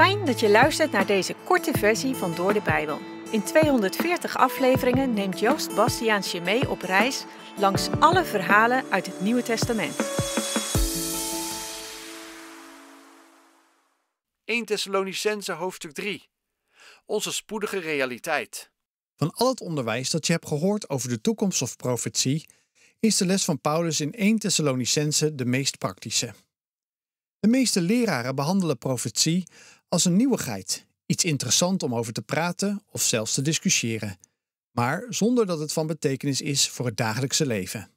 Fijn dat je luistert naar deze korte versie van Door de Bijbel. In 240 afleveringen neemt Joost Bastiaans je mee op reis langs alle verhalen uit het Nieuwe Testament. 1 Thessalonicense hoofdstuk 3. Onze spoedige realiteit. Van al het onderwijs dat je hebt gehoord over de toekomst of profetie, is de les van Paulus in 1 Thessalonicense de meest praktische. De meeste leraren behandelen profetie als een nieuwigheid, iets interessant om over te praten of zelfs te discussiëren, maar zonder dat het van betekenis is voor het dagelijkse leven.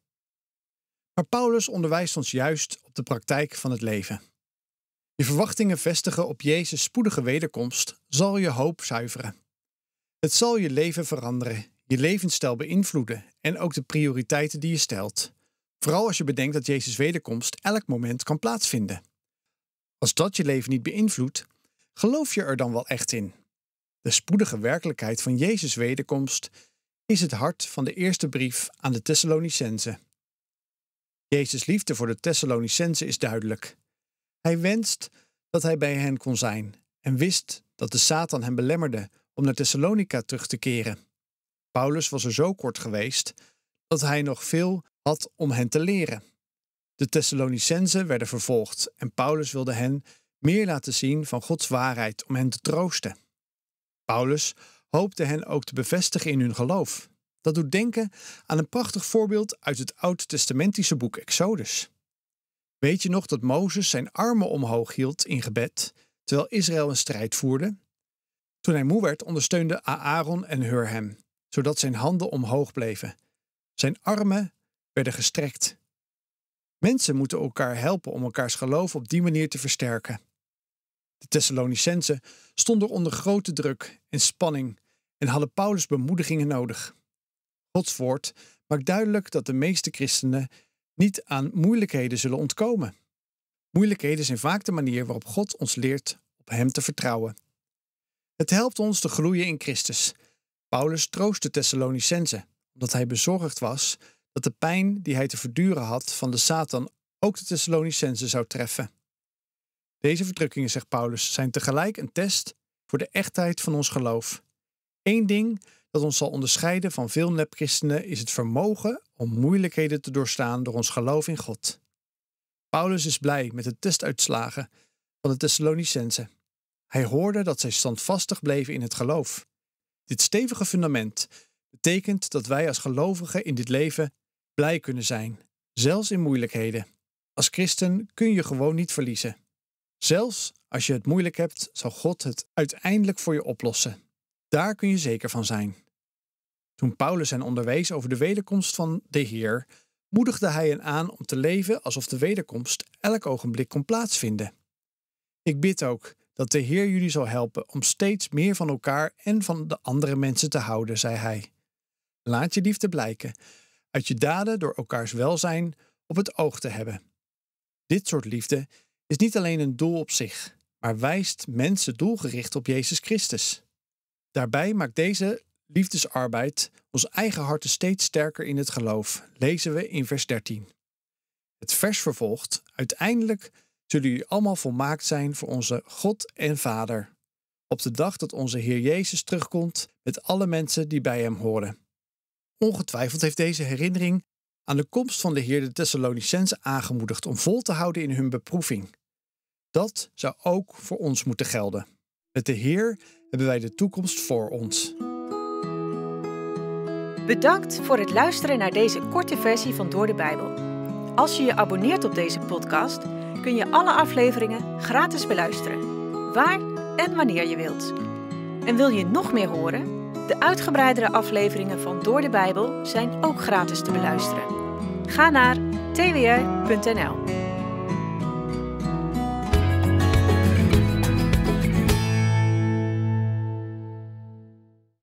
Maar Paulus onderwijst ons juist op de praktijk van het leven. Je verwachtingen vestigen op Jezus' spoedige wederkomst zal je hoop zuiveren. Het zal je leven veranderen, je levensstijl beïnvloeden en ook de prioriteiten die je stelt. Vooral als je bedenkt dat Jezus' wederkomst elk moment kan plaatsvinden. Als dat je leven niet beïnvloedt, Geloof je er dan wel echt in? De spoedige werkelijkheid van Jezus' wederkomst is het hart van de eerste brief aan de Thessalonicenzen. Jezus' liefde voor de Thessalonicenzen is duidelijk. Hij wenst dat hij bij hen kon zijn en wist dat de Satan hem belemmerde om naar Thessalonica terug te keren. Paulus was er zo kort geweest dat hij nog veel had om hen te leren. De Thessalonicenzen werden vervolgd en Paulus wilde hen meer laten zien van Gods waarheid om hen te troosten. Paulus hoopte hen ook te bevestigen in hun geloof. Dat doet denken aan een prachtig voorbeeld uit het Oud-testamentische boek Exodus. Weet je nog dat Mozes zijn armen omhoog hield in gebed terwijl Israël een strijd voerde? Toen hij moe werd, ondersteunde Aaron en Hur hem, zodat zijn handen omhoog bleven. Zijn armen werden gestrekt. Mensen moeten elkaar helpen om elkaars geloof op die manier te versterken. De Thessalonicensen stonden onder grote druk en spanning en hadden Paulus' bemoedigingen nodig. Gods woord maakt duidelijk dat de meeste christenen niet aan moeilijkheden zullen ontkomen. Moeilijkheden zijn vaak de manier waarop God ons leert op Hem te vertrouwen. Het helpt ons te groeien in Christus. Paulus troostte Thessalonicenzen, omdat hij bezorgd was dat de pijn die hij te verduren had van de Satan ook de Thessalonicenzen zou treffen. Deze verdrukkingen, zegt Paulus, zijn tegelijk een test voor de echtheid van ons geloof. Eén ding dat ons zal onderscheiden van veel nepchristenen is het vermogen om moeilijkheden te doorstaan door ons geloof in God. Paulus is blij met de testuitslagen van de Thessalonicense. Hij hoorde dat zij standvastig bleven in het geloof. Dit stevige fundament betekent dat wij als gelovigen in dit leven blij kunnen zijn, zelfs in moeilijkheden. Als christen kun je gewoon niet verliezen. Zelfs als je het moeilijk hebt, zal God het uiteindelijk voor je oplossen. Daar kun je zeker van zijn. Toen Paulus hen onderwees over de wederkomst van de Heer, moedigde hij hen aan om te leven alsof de wederkomst elk ogenblik kon plaatsvinden. Ik bid ook dat de Heer jullie zal helpen om steeds meer van elkaar en van de andere mensen te houden, zei hij. Laat je liefde blijken, uit je daden door elkaars welzijn op het oog te hebben. Dit soort liefde is niet alleen een doel op zich, maar wijst mensen doelgericht op Jezus Christus. Daarbij maakt deze liefdesarbeid ons eigen harten steeds sterker in het geloof, lezen we in vers 13. Het vers vervolgt: Uiteindelijk zullen jullie allemaal volmaakt zijn voor onze God en Vader. Op de dag dat onze Heer Jezus terugkomt met alle mensen die bij hem horen. Ongetwijfeld heeft deze herinnering aan de komst van de Heer de Thessalonicense aangemoedigd om vol te houden in hun beproeving. Dat zou ook voor ons moeten gelden. Met de Heer hebben wij de toekomst voor ons. Bedankt voor het luisteren naar deze korte versie van Door de Bijbel. Als je je abonneert op deze podcast, kun je alle afleveringen gratis beluisteren, waar en wanneer je wilt. En wil je nog meer horen? De uitgebreidere afleveringen van Door de Bijbel zijn ook gratis te beluisteren. Ga naar twr.nl.